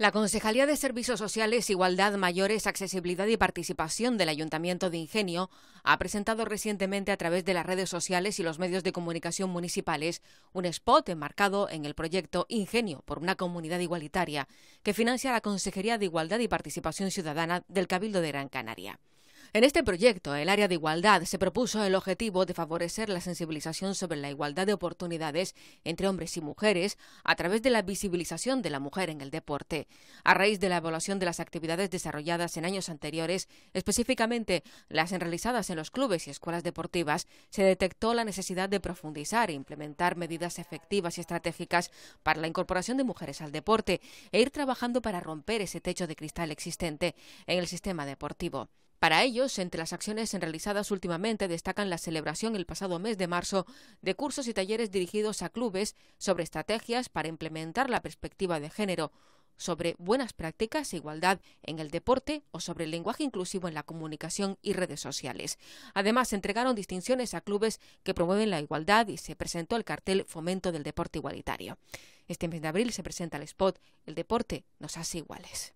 La Concejalía de Servicios Sociales, Igualdad, Mayores, Accesibilidad y Participación del Ayuntamiento de Ingenio ha presentado recientemente a través de las redes sociales y los medios de comunicación municipales un spot enmarcado en el proyecto Ingenio por una comunidad igualitaria que financia la Consejería de Igualdad y Participación Ciudadana del Cabildo de Gran Canaria. En este proyecto, el área de igualdad se propuso el objetivo de favorecer la sensibilización sobre la igualdad de oportunidades entre hombres y mujeres a través de la visibilización de la mujer en el deporte. A raíz de la evaluación de las actividades desarrolladas en años anteriores, específicamente las realizadas en los clubes y escuelas deportivas, se detectó la necesidad de profundizar e implementar medidas efectivas y estratégicas para la incorporación de mujeres al deporte e ir trabajando para romper ese techo de cristal existente en el sistema deportivo. Para ellos, entre las acciones realizadas últimamente destacan la celebración el pasado mes de marzo de cursos y talleres dirigidos a clubes sobre estrategias para implementar la perspectiva de género, sobre buenas prácticas e igualdad en el deporte o sobre el lenguaje inclusivo en la comunicación y redes sociales. Además, se entregaron distinciones a clubes que promueven la igualdad y se presentó el cartel Fomento del Deporte Igualitario. Este mes de abril se presenta el spot El deporte nos hace iguales.